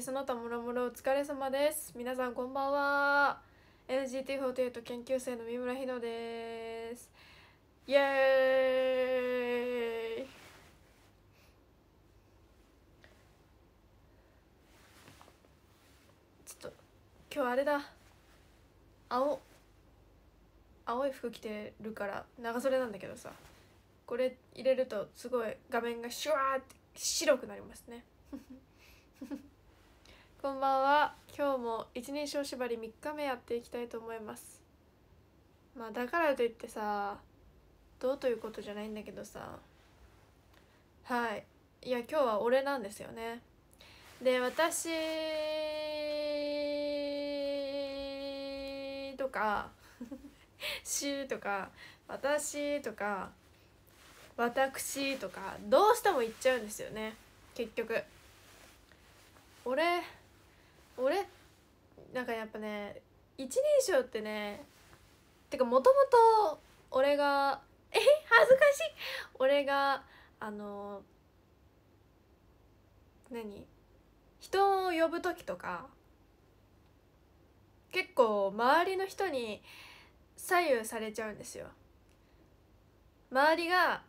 その他もろもろお疲れ様です皆さんこんばんは NGT48 研究生の三村ひのですイエーイちょっと今日あれだ青青い服着てるから長袖なんだけどさこれ入れるとすごい画面がシュワーって白くなりますねこんばんは今日も一人称縛り3日目やっていきたいと思いますまあだからといってさどうということじゃないんだけどさはいいや今日は俺なんですよねで私とか「し」とか「私」とか「私 」とかどうしても言っちゃうんですよね結局俺俺なんかやっぱね一人称ってねてかもともと俺がえ恥ずかしい俺があの何人を呼ぶ時とか結構周りの人に左右されちゃうんですよ周りが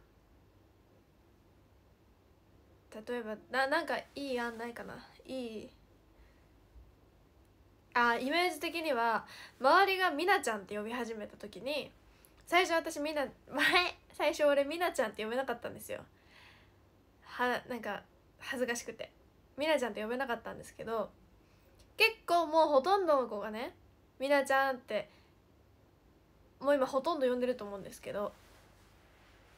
例えばななんかいい案ないかないいあイメージ的には周りが「みなちゃん」って呼び始めた時に最初私みな前最初俺「みなちゃん」って呼べなかったんですよ。はなんか恥ずかしくて「みなちゃん」って呼べなかったんですけど結構もうほとんどの子がね「みなちゃん」ってもう今ほとんど呼んでると思うんですけど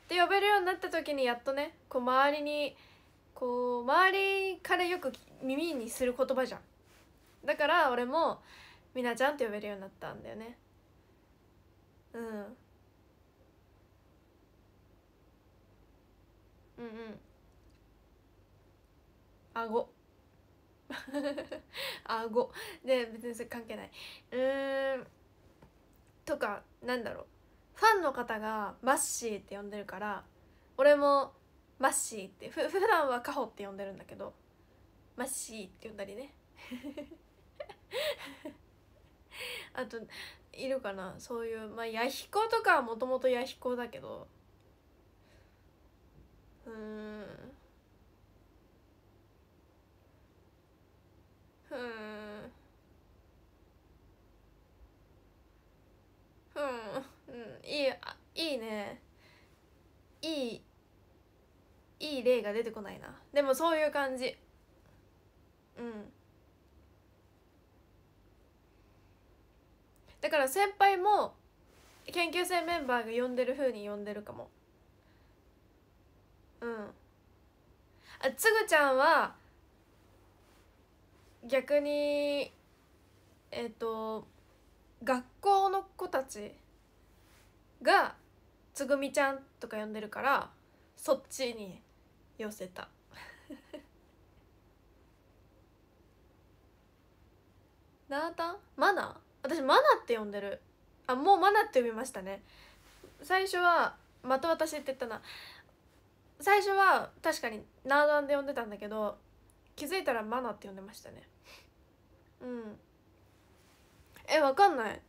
で呼べるようになった時にやっとねこう周りにこう周りからよく耳にする言葉じゃんだから俺もみなちゃんって呼べるようになったんだよねうんうんうんあごあごで別にそれ関係ないうんとかなんだろうファンの方がマッシーって呼んでるから俺もマッシーってふ普段はカホって呼んでるんだけどマッシーって呼んだりね あといるかなそういうまあ弥彦とかはもともと弥彦だけどうんうんん、うん、いいあいいねいいいい例が出てこないなでもそういう感じうんだから先輩も研究生メンバーが呼んでるふうに呼んでるかもうんあつぐちゃんは逆にえっ、ー、と学校の子たちがつぐみちゃんとか呼んでるからそっちに寄せた なーたんマナー私マナって呼んでるあもうマナって呼びましたね最初はまた私って言ったな最初は確かにナーダンで呼んでたんだけど気づいたらマナって呼んでましたねうんえわかんない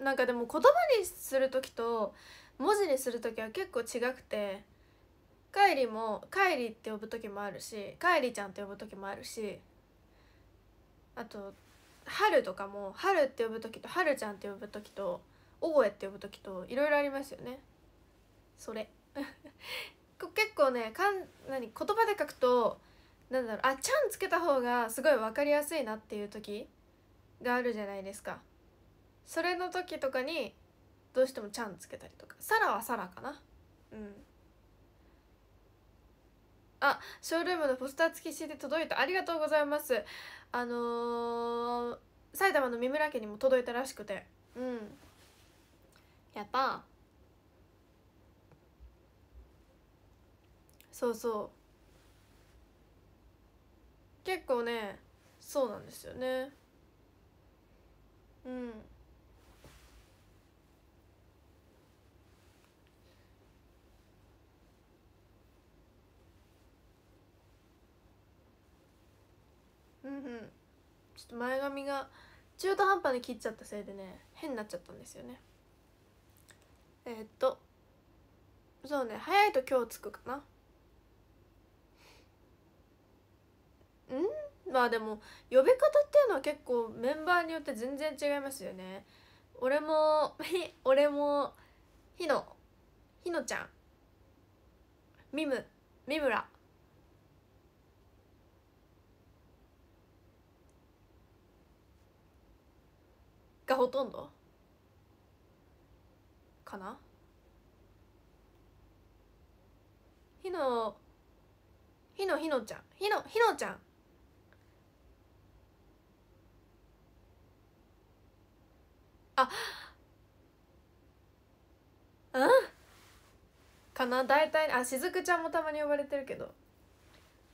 なんかでも言葉にする時と文字にする時は結構違くてカイリもカイリって呼ぶ時もあるしカイリちゃんって呼ぶ時もあるしあと春とかも春って呼ぶ時と春ちゃんって呼ぶ時と大江って呼ぶ時といろいろありますよねそれ 結構ねかん何言葉で書くとなんだろうあ「ちゃん」つけた方がすごい分かりやすいなっていう時があるじゃないですかそれの時とかにどうしても「ちゃん」つけたりとか「サラ」は「サラ」かなうんあショールームのポスター付き c て届いたありがとうございますあのー、埼玉の三村家にも届いたらしくてうんやったそうそう結構ねそうなんですよねうんうんうんちょっと前髪が中途半端に切っちゃったせいでね変になっちゃったんですよねえー、っとそうね早いと今日つくかなうんまあでも呼び方っていうのは結構メンバーによって全然違いますよね俺も 俺もひのひのちゃんみむみむらがほとんどかなひのひのひのちゃんひのひのちゃんあうんかな大体あしずくちゃんもたまに呼ばれてるけど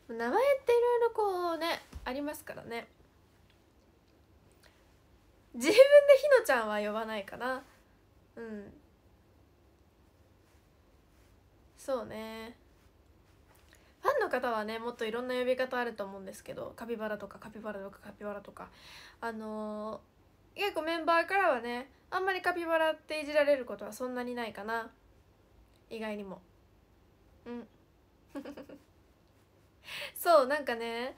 名前っていろいろこうねありますからね自分でひのちゃんは呼ばないかなうんそうねファンの方はねもっといろんな呼び方あると思うんですけどカピバラとかカピバラとかカピバラとかあのー、結構メンバーからはねあんまりカピバラっていじられることはそんなにないかな意外にもうん そうなんかね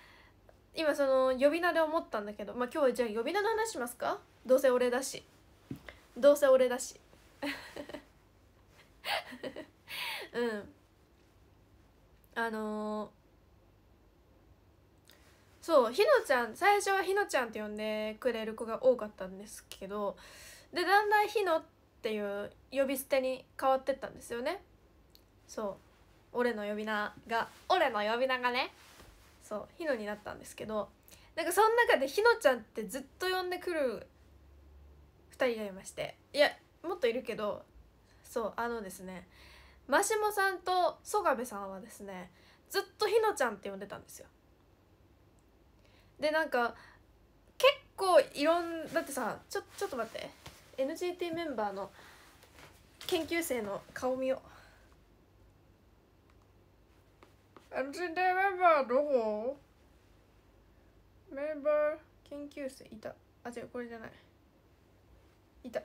今その呼び名で思ったんだけど、まあ、今日じゃあ呼び名の話しますかどうせ俺だしどうせ俺だし うんあのー、そうひのちゃん最初はひのちゃんって呼んでくれる子が多かったんですけどでだんだんひのっていう呼び捨てに変わってったんですよねそう俺の呼び名が俺の呼び名がねそうひのになったんですけどなんかその中でひのちゃんってずっと呼んでくる2人がいましていやもっといるけどそうあのですねマシモさんと曽我部さんはですねずっとひのちゃんって呼んでたんですよでなんか結構いろんだってさちょちょっと待って NGT メンバーの研究生の顔見よううちでメンバーどこメンバー研究生いたあ違うこれじゃないいた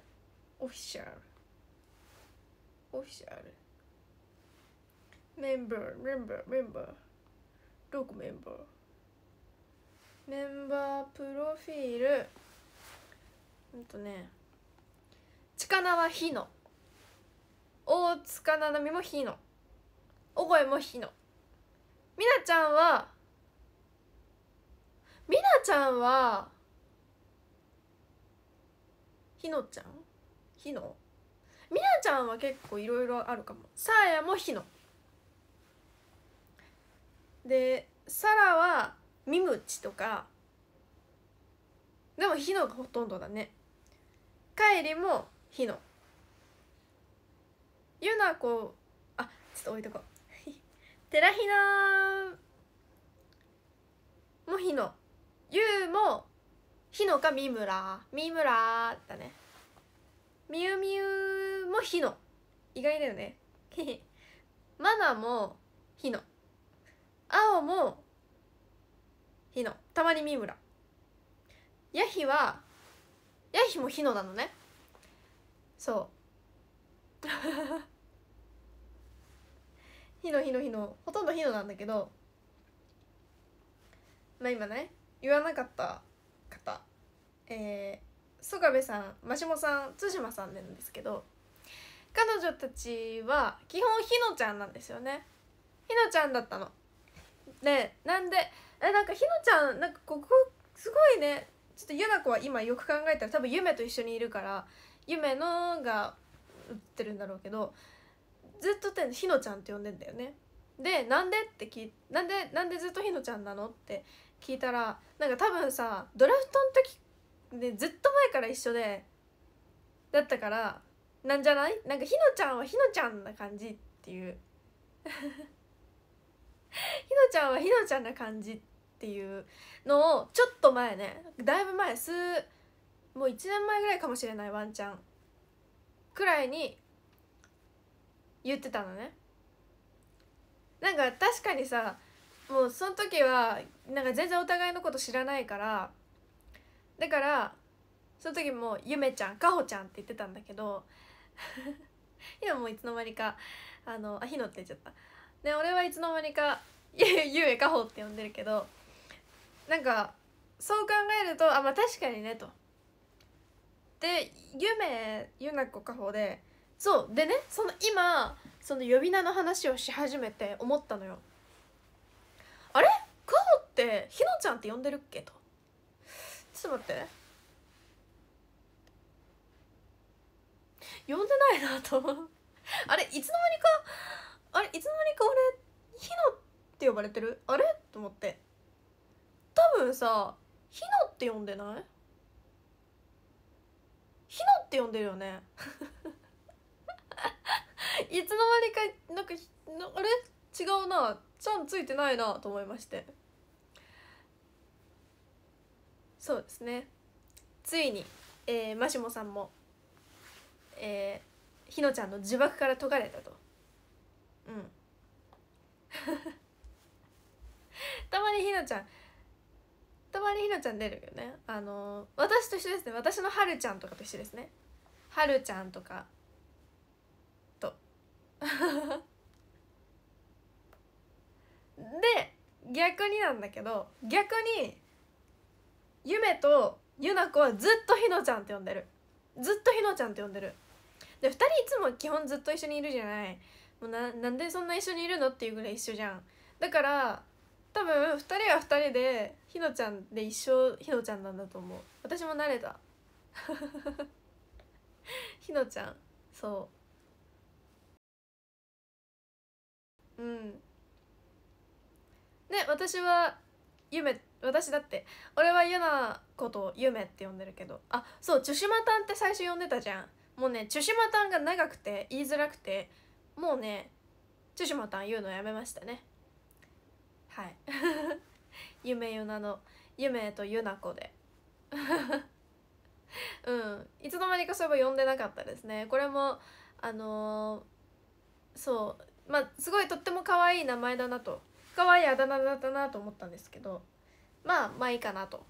オフィシャルオフィシャルメンバーメンバーメンバーどこメンバーメンバープロフィールほんとねなはひの大塚ななみもひのお声もひのみなちゃんはみなちゃんはひのちゃんひのみなちゃんは結構いろいろあるかもさあやもひのでさらはみむちとかでもひのがほとんどだね帰りもひのゆなこあちょっと置いとこうテラヒナもヒノユウもヒノか三村三村だねみゆみゆもヒノ意外だよねマナもヒノ青もヒノたまに三村ヤヒはヤヒもヒノなのねそう 火の火の火のほとんど火のなんだけどまあ今ね言わなかった方えー、曽我部さん真下さん対馬さんなんですけど彼女たちは基本ひのちゃんなんですよねひのちゃんだったのでなんでえなんかひのちゃんなんかここすごいねちょっとユな子は今よく考えたら多分夢と一緒にいるから夢のが映ってるんだろうけどずっとてひのちゃんって呼んでんだよねでなんでって聞なんでなんでずっとひのちゃんなのって聞いたらなんか多分さドラフトの時でずっと前から一緒でだったからなんじゃないなんかひのちゃんはひのちゃんな感じっていう ひのちゃんはひのちゃんな感じっていうのをちょっと前ねだいぶ前数もう1年前ぐらいかもしれないワンちゃんくらいに言ってたのねなんか確かにさもうその時はなんか全然お互いのこと知らないからだからその時も「ゆめちゃんかほちゃん」って言ってたんだけど 今もういつの間にかあのあひのって言っちゃったで俺はいつの間にか「ゆえかほ」って呼んでるけどなんかそう考えるとあまあ確かにねと。で「ゆめゆなこかほ」でそうでねその今その呼び名の話をし始めて思ったのよあれカオってひのちゃんって呼んでるっけとちょっと待って呼んでないなとあれいつの間にかあれいつの間にか俺ひのって呼ばれてるあれと思って多分さひのって呼んでないひのって呼んでるよねいつの間にかなんかあれ違うなちゃんついてないなと思いましてそうですねついに、えー、マシモさんも、えー、ひのちゃんの呪縛から解かれたとうん たまにひのちゃんたまにひのちゃん出るよねあのー、私と一緒ですね私のはるちゃんとかと一緒ですねはるちゃんとかで逆になんだけど逆に夢とゆな子はずっとひのちゃんって呼んでるずっとひのちゃんって呼んでるで2人いつも基本ずっと一緒にいるじゃないもうななんでそんな一緒にいるのっていうぐらい一緒じゃんだから多分2人は2人でひのちゃんで一生ひのちゃんなんだと思う私も慣れたひの ちゃんそううんね私は夢私だって俺は嫌なことを夢って呼んでるけどあそう「チュシマタン」って最初呼んでたじゃんもうね「チュシマタン」が長くて言いづらくてもうね「チュシマタン」言うのやめましたねはい 夢ゆなの夢とゆな子で うんいつの間にかそういえば呼んでなかったですねこれもあのー、そうまあすごいとっても可愛い名前だなと可愛いあだ名だったなと思ったんですけどまあまあいいかなと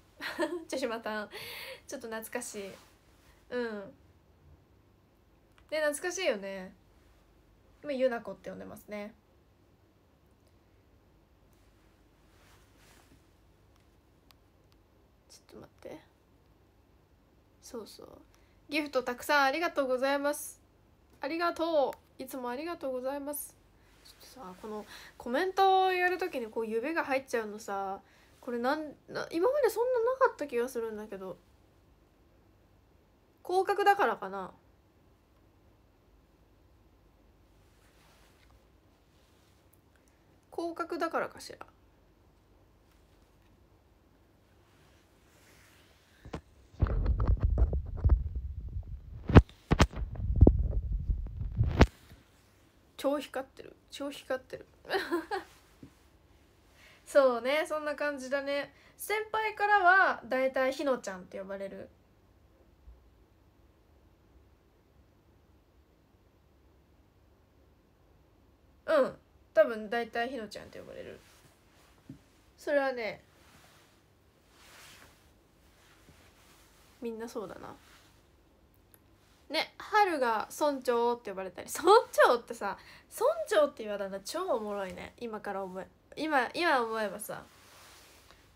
女 島まんちょっと懐かしいうんね懐かしいよね今ゆなこって呼んでますねちょっと待ってそうそうギフトたくさんありがとうございますありがとういつもありがとうございますさこのコメントをやる時にこう指が入っちゃうのさこれなんな今までそんななかった気がするんだけど広角だからかな広角だからかしら超光ってる超光ってる そうねそんな感じだね先輩からはだいたいひのちゃんって呼ばれるうん多分大体ひのちゃんって呼ばれるそれはねみんなそうだなね春が村長って呼ばれたり村長ってさ村長って言われたら超おもろいね今から思え今今思えばさ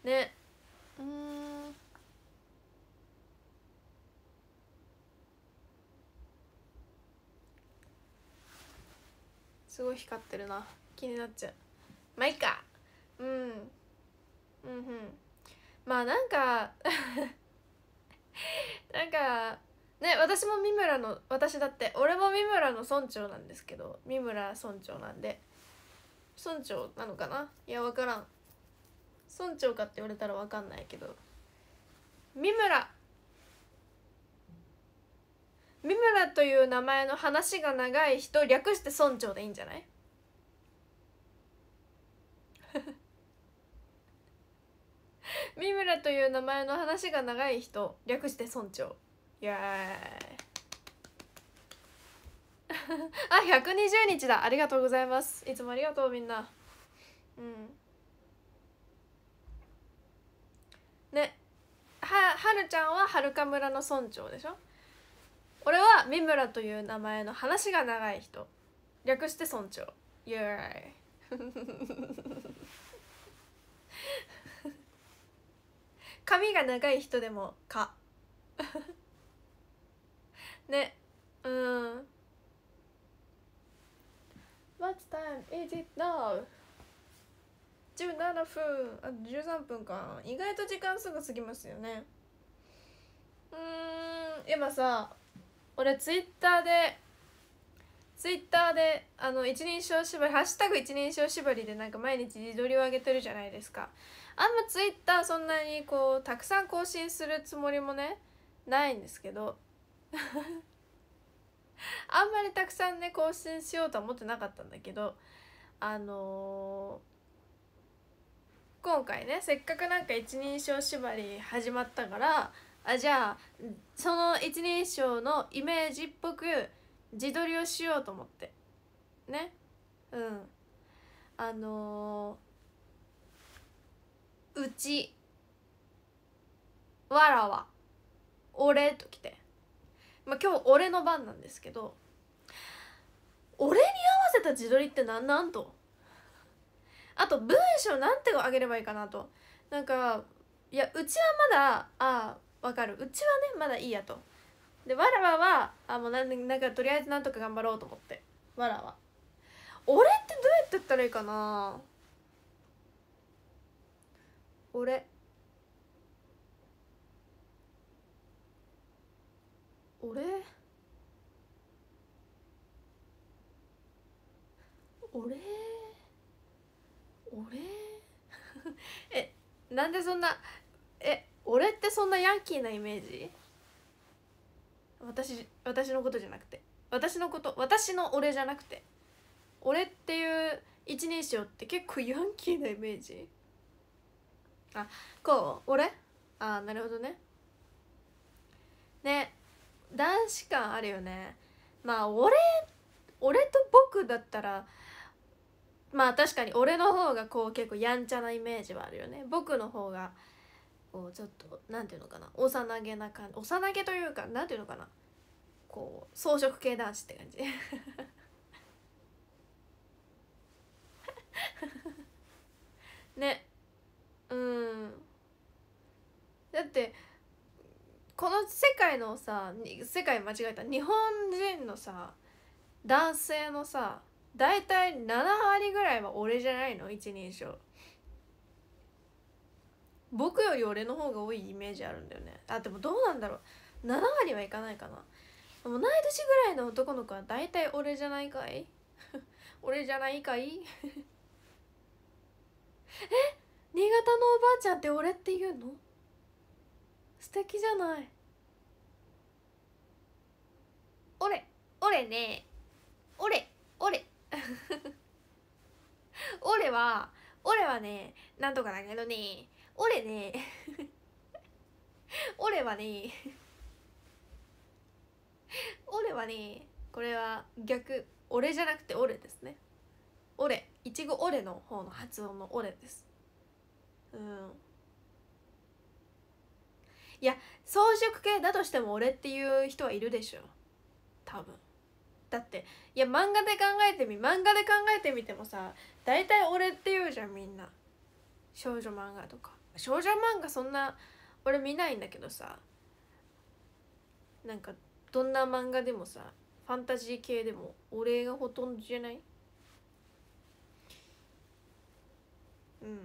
ねうんすごい光ってるな気になっちゃうまあいいかうんうんうんまあなんか なんかね私も三村の私だって俺も三村の村長なんですけど三村村長なんで村長なのかないや分からん村長かって言われたら分かんないけど三村三村という名前の話が長い人略して村長でいいんじゃない 三村という名前の話が長い人略して村長やエ あ120日だありがとうございますいつもありがとうみんなうんねははるちゃんははるか村の村長でしょ俺は三村という名前の話が長い人略して村長イエーイ髪 が長い人でも「か」ねうん What time is it now? 17分あと13分か意外と時間すぐ過ぎますよねうん今さ俺ツイッターでツイッターであの一人称縛り「ハッシュタグ一人称縛り」でなんか毎日自撮りを上げてるじゃないですかあんまツイッターそんなにこうたくさん更新するつもりもねないんですけど あんまりたくさんね更新しようとは思ってなかったんだけどあのー、今回ねせっかくなんか一人称縛り始まったからあじゃあその一人称のイメージっぽく自撮りをしようと思ってねうんあのー、うちわらわ俺ときてまあ、今日俺の番なんですけど俺に合わせた自撮りって何なんとあと文章なんてあげればいいかなとなんかいやうちはまだああわかるうちはねまだいいやとでわらわはあもうなんなんかとりあえずなんとか頑張ろうと思ってわらわ俺ってどうやって言ったらいいかな俺俺俺俺 えなんでそんなえ俺ってそんなヤンキーなイメージ私私のことじゃなくて私のこと私の俺じゃなくて俺っていう一人称って結構ヤンキーなイメージあこう俺あなるほどねね男子感あるよねまあ俺俺と僕だったらまあ確かに俺の方がこう結構やんちゃなイメージはあるよね僕の方がこうちょっと何て言うのかな幼げな感じ幼げというか何て言うのかなこう装飾系男子って感じ ねうんだってこの世界のさ世界間違えた日本人のさ男性のさ大体7割ぐらいは俺じゃないの一人称僕より俺の方が多いイメージあるんだよねあでもどうなんだろう7割はいかないかな同い年ぐらいの男の子は大体俺じゃないかい 俺じゃないかい え新潟のおばあちゃんって俺って言うの敵じゃない俺俺ね俺俺 俺は俺はねなんとかだけどね俺ね 俺はね俺はねこれは逆俺じゃなくて俺ですね俺いちご俺の方の発音の俺ですうんいや草食系だとしても俺っていう人はいるでしょ多分だっていや漫画で考えてみ漫画で考えてみてもさ大体俺って言うじゃんみんな少女漫画とか少女漫画そんな俺見ないんだけどさなんかどんな漫画でもさファンタジー系でも俺がほとんどじゃないうん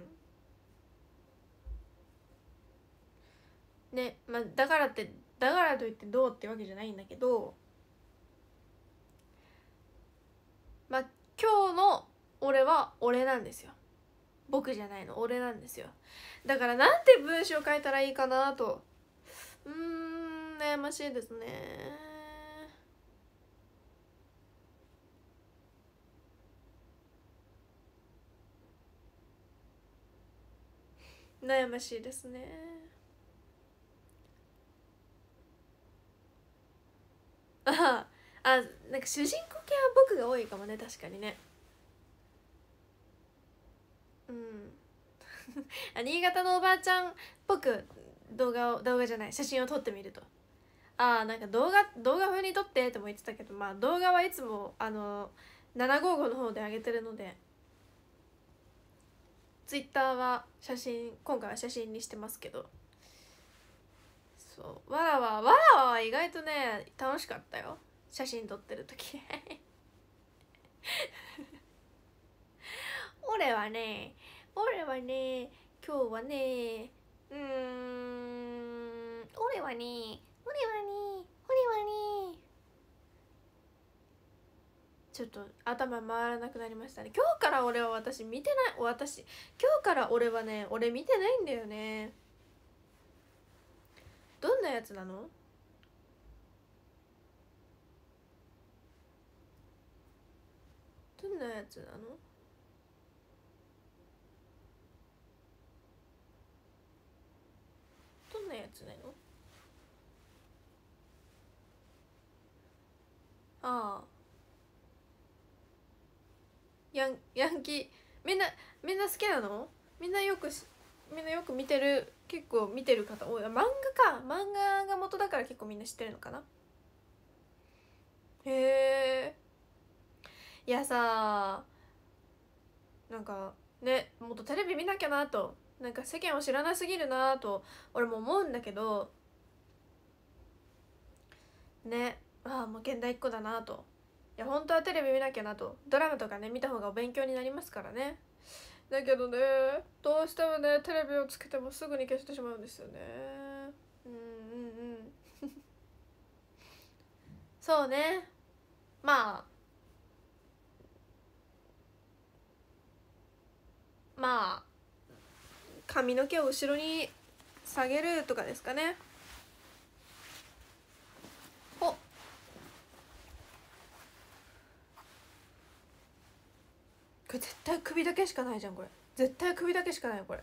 ねまあだからってだからといってどうってわけじゃないんだけどまあ今日の俺は俺なんですよ僕じゃないの俺なんですよだからなんて文章書いたらいいかなとうん悩ましいですね悩ましいですね あなんか主人公系は僕が多いかもね確かにねうん 新潟のおばあちゃんっぽく動画を動画じゃない写真を撮ってみるとああなんか動画動画風に撮ってとも言ってたけどまあ動画はいつもあの755の方で上げてるのでツイッターは写真今回は写真にしてますけどそうわらわわらわは意外とね楽しかったよ写真撮ってる時 俺はね俺はね今日はねうん俺はね俺はね俺はねちょっと頭回らなくなりましたね今日から俺は私見てない私今日から俺はね俺見てないんだよねどんなやつなのどんなやつなのどんなやつなのああヤンヤンキーみんなみんな好きなのみんなよくみんなよく見てる結構見てる方多い漫画か漫画が元だから結構みんな知ってるのかなへえいやさなんかねもっとテレビ見なきゃなとなんか世間を知らなすぎるなと俺も思うんだけどねああもう現代っ子だなといや本当はテレビ見なきゃなとドラマとかね見た方がお勉強になりますからねだけどねどうしてもねテレビをつけてもすぐに消してしまうんですよねうんうんうん そうねまあまあ髪の毛を後ろに下げるとかですかねれ絶対首だけしかないじゃんこれ絶対首だけしかないよこれ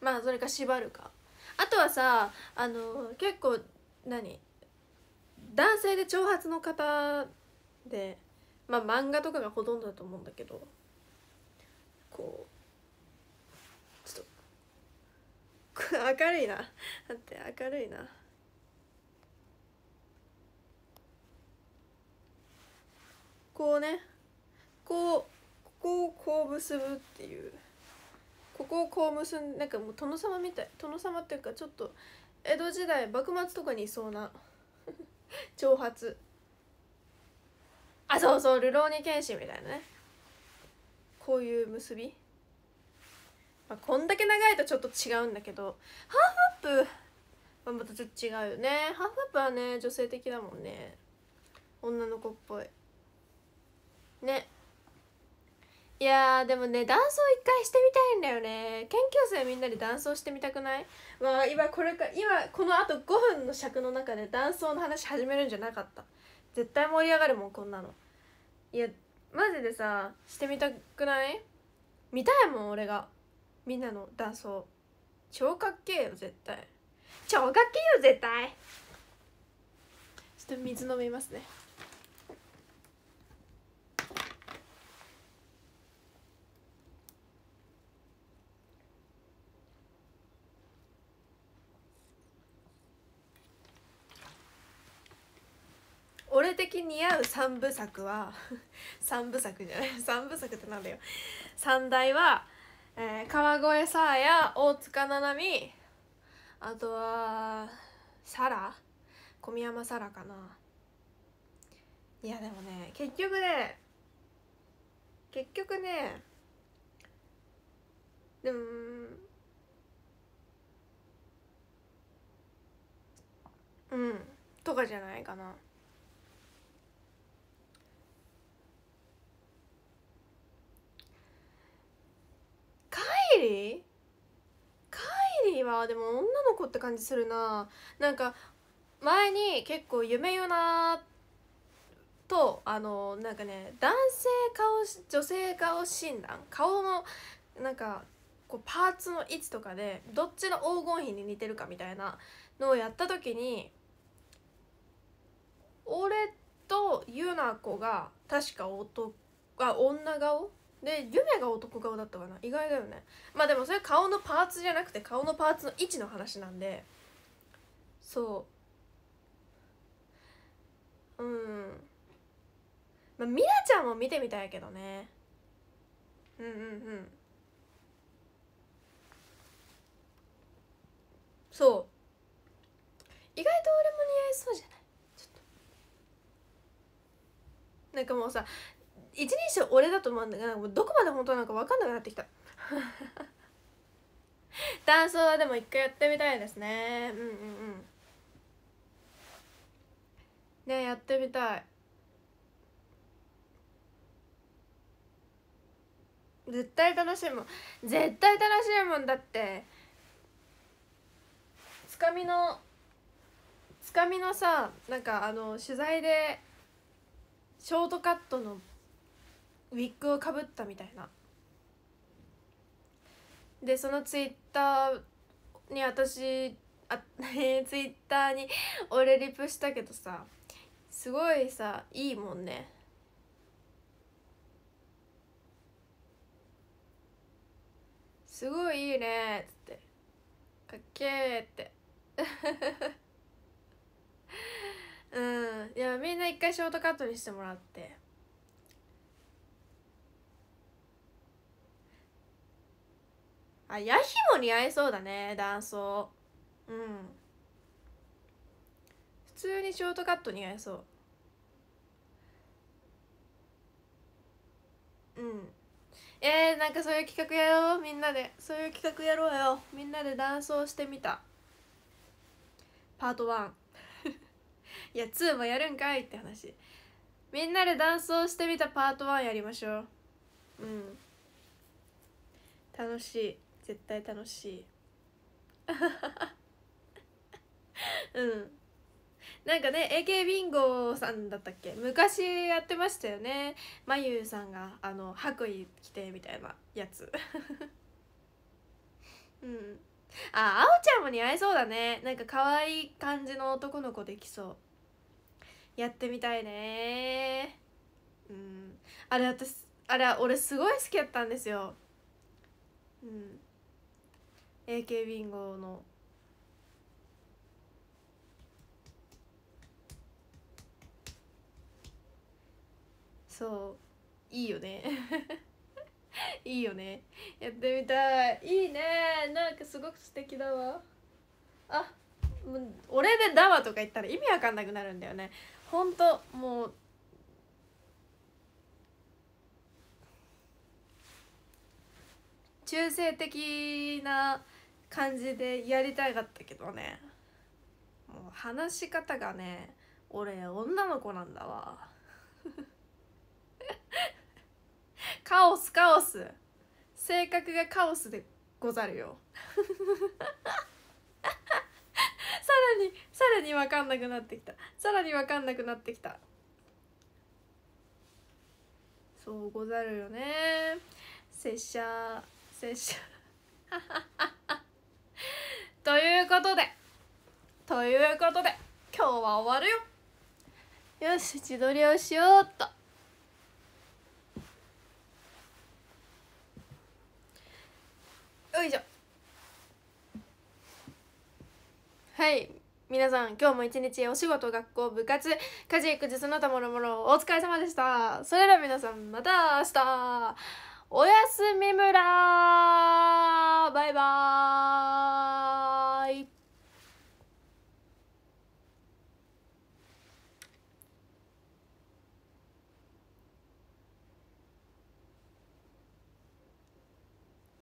まあそれか縛るかあとはさあの結構何男性で長髪の方でまあ漫画とかがほとんどだと思うんだけどこうちょっと明るいなだって明るいな。こうねこうここをこう結ぶっていうここをこう結んなんかもう殿様みたい殿様っていうかちょっと江戸時代幕末とかにいそうな 挑発あそうそう流浪に剣心みたいなねこういう結び、まあ、こんだけ長いとちょっと違うんだけどハーフアップはまたちょっと違うよねハーフアップはね女性的だもんね女の子っぽいねいやでもね断層一回してみたいんだよね研究生みんなで断層してみたくないまあ今これか今このあと5分の尺の中で断層の話始めるんじゃなかった絶対盛り上がるもんこんなのいやマジでさしてみたくない見たいもん俺がみんなの断層超かっけえよ絶対超かっけえよ絶対ちょっと水飲みますね俺的に合う三部作は 三部作じゃない三部作ってなんだよ三大は、えー、川越さあや大塚ななみあとはサラ小宮山サラかないやでもね結局ね結局ねでもうんとかじゃないかなカイリーカイリーはでも女の子って感じするななんか前に結構夢よなとあのなんかね男性顔女性顔診断顔のなんかこうパーツの位置とかでどっちの黄金比に似てるかみたいなのをやった時に俺とユナ子が確か男あ女顔で夢が男顔だったかな意外だよねまあでもそれ顔のパーツじゃなくて顔のパーツの位置の話なんでそううんまあミラちゃんも見てみたいけどねうんうんうんそう意外と俺も似合いそうじゃないなんかもうさ一人称俺だと思うんだけどどこまで本当なのか分かんなくなってきたダンスはでも一回やってみたいですねうんうんうんねやってみたい絶対楽しいもん絶対楽しいもんだってつかみのつかみのさなんかあの取材でショートカットのウィッグをかぶったみたいなでそのツイッターに私あ ツイッターに俺リプしたけどさすごいさいいもんねすごいいいねっつってかっけえって うんいやみんな一回ショートカットにしてもらってあヤヒも似合いそうだね男装。うん普通にショートカット似合いそううんえー、なんかそういう企画やろうみんなでそういう企画やろうよみんなでダンスをしてみたパート1 いや2もやるんかいって話みんなでダンスをしてみたパート1やりましょううん楽しい絶対楽しい うんなんかね AK ビンゴさんだったっけ昔やってましたよねまゆさんがあの白衣着てみたいなやつ うんああおちゃんも似合いそうだねなんか可愛い感じの男の子できそうやってみたいねうんあれ私あれ俺すごい好きやったんですようん AK ビンゴのそういいよね いいよねやってみたいいいねなんかすごく素敵だわあ俺で「だわ」とか言ったら意味わかんなくなるんだよねほんともう中性的な感じでやりたかったけどねもう話し方がね俺女の子なんだわ カオスカオス性格がカオスでござるよ さらにさらに分かんなくなってきたさらに分かんなくなってきたそうござるよね拙者拙者 ということでということで今日は終わるよよし自撮りをしようっとよいしょはい皆さん今日も一日お仕事学校部活家事育児その他もろもろお疲れ様でしたそれでは皆さんまた明日おやすみ村バイバーイ